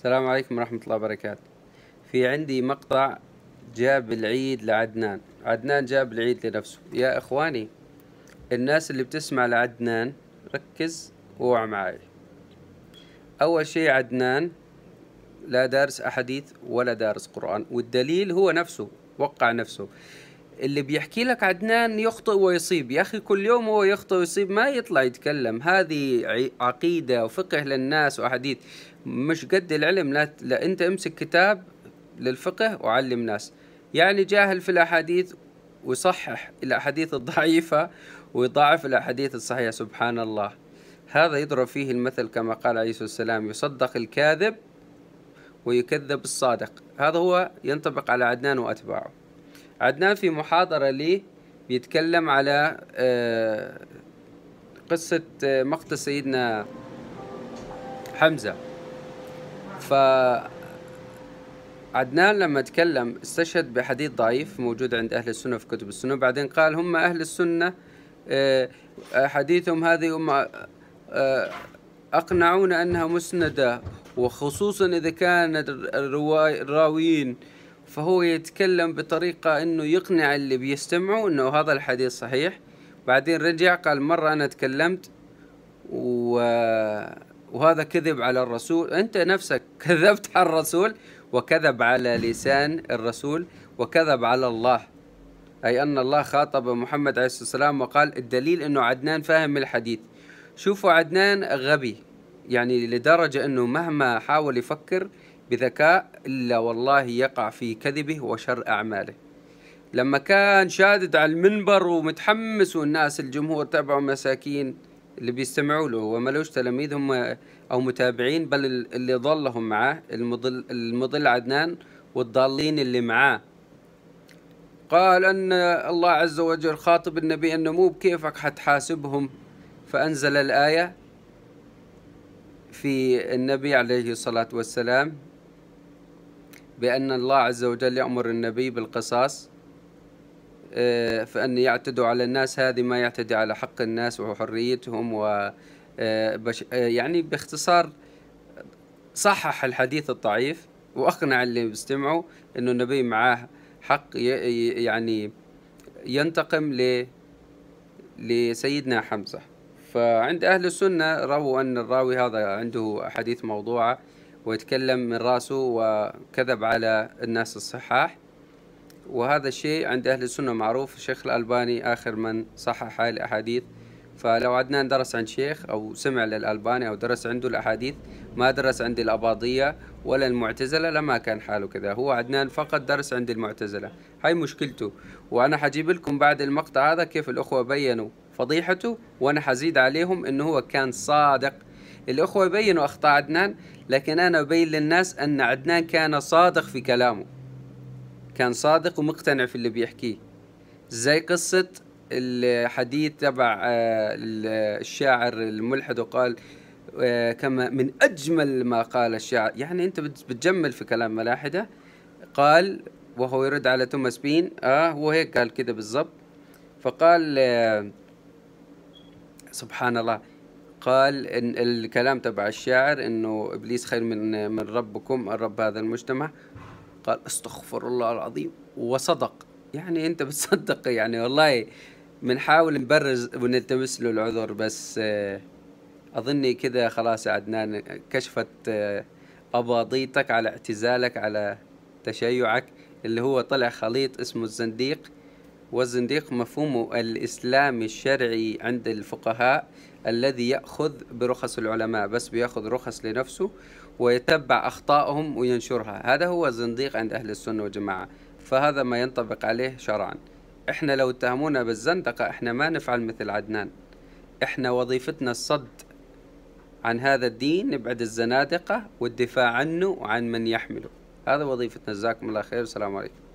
السلام عليكم ورحمة الله وبركاته في عندي مقطع جاب العيد لعدنان عدنان جاب العيد لنفسه يا إخواني الناس اللي بتسمع لعدنان ركز ووع معي أول شيء عدنان لا دارس أحاديث ولا دارس قرآن والدليل هو نفسه وقع نفسه اللي بيحكي لك عدنان يخطئ ويصيب يا أخي كل يوم هو يخطئ ويصيب ما يطلع يتكلم هذه عقيدة وفقه للناس وأحاديث مش قد العلم لا, لا انت امسك كتاب للفقه وعلم ناس يعني جاهل في الاحاديث ويصحح الاحاديث الضعيفه ويضاعف الاحاديث الصحيحه سبحان الله هذا يضرب فيه المثل كما قال عليه الصلاه والسلام يصدق الكاذب ويكذب الصادق هذا هو ينطبق على عدنان واتباعه عدنان في محاضره لي بيتكلم على آه، قصه آه، مقتل سيدنا حمزه ف عدنان لما تكلم استشهد بحديث ضعيف موجود عند أهل السنة في كتب السنة بعدين قال هم أهل السنة آه، حديثهم هذه هم آه، أقنعونا أنها مسندة وخصوصا إذا كان الراويين فهو يتكلم بطريقة أنه يقنع اللي بيستمعوا أنه هذا الحديث صحيح بعدين رجع قال مرة أنا تكلمت و وهذا كذب على الرسول أنت نفسك كذبت على الرسول وكذب على لسان الرسول وكذب على الله أي أن الله خاطب محمد عليه الصلاة والسلام وقال الدليل أنه عدنان فاهم الحديث شوفوا عدنان غبي يعني لدرجة أنه مهما حاول يفكر بذكاء إلا والله يقع في كذبه وشر أعماله لما كان شادد على المنبر ومتحمس والناس الجمهور تبعه مساكين اللي بيستمعوا له هو ملوش تلاميذ هم او متابعين بل اللي ضلهم معاه المضل المضل عدنان والضالين اللي معاه قال ان الله عز وجل خاطب النبي انه مو بكيفك حتحاسبهم فانزل الايه في النبي عليه الصلاه والسلام بان الله عز وجل يامر النبي بالقصاص آه، فأن يعتدوا على الناس هذه ما يعتدي على حق الناس وحريتهم و آه، آه، يعني باختصار صحح الحديث الضعيف وأقنع اللي بيستمعوا أنه النبي معاه حق يعني ينتقم ل لسيدنا حمزة فعند أهل السنة رووا أن الراوي هذا عنده حديث موضوعة ويتكلم من راسه وكذب على الناس الصحاح وهذا الشيء عند أهل السنة معروف الشيخ الألباني آخر من صحح هاي الأحاديث فلو عدنان درس عند شيخ أو سمع للألباني أو درس عنده الأحاديث ما درس عند الأباضية ولا المعتزلة لما كان حاله كذا هو عدنان فقط درس عند المعتزلة هاي مشكلته وأنا حجيب لكم بعد المقطع هذا كيف الأخوة بيّنوا فضيحته وأنا حزيد عليهم أنه هو كان صادق الأخوة بيّنوا أخطاء عدنان لكن أنا أبين للناس أن عدنان كان صادق في كلامه كان صادق ومقتنع في اللي بيحكيه زي قصة الحديث تبع آه، الشاعر الملحد وقال آه، كما من أجمل ما قال الشاعر يعني أنت بتجمل في كلام ملاحدة قال وهو يرد على توماس بين آه هو هيك قال كده بالضبط فقال آه، سبحان الله قال إن الكلام تبع الشاعر انه ابليس خير من من ربكم الرب هذا المجتمع قال استغفر الله العظيم وصدق يعني انت بتصدق يعني والله بنحاول نبرز ونلتمس له العذر بس آه، اظني كذا خلاص يا عدنان كشفت آه، اباضيتك على اعتزالك على تشيعك اللي هو طلع خليط اسمه الزنديق والزنديق مفهومه الإسلامي الشرعي عند الفقهاء الذي يأخذ برخص العلماء بس بياخذ رخص لنفسه ويتبع أخطائهم وينشرها هذا هو الزنديق عند أهل السنة والجماعة فهذا ما ينطبق عليه شرعا احنا لو اتهمونا بالزندقة احنا ما نفعل مثل عدنان احنا وظيفتنا الصد عن هذا الدين نبعد الزنادقة والدفاع عنه وعن من يحمله هذا وظيفتنا جزاكم الله خير والسلام عليكم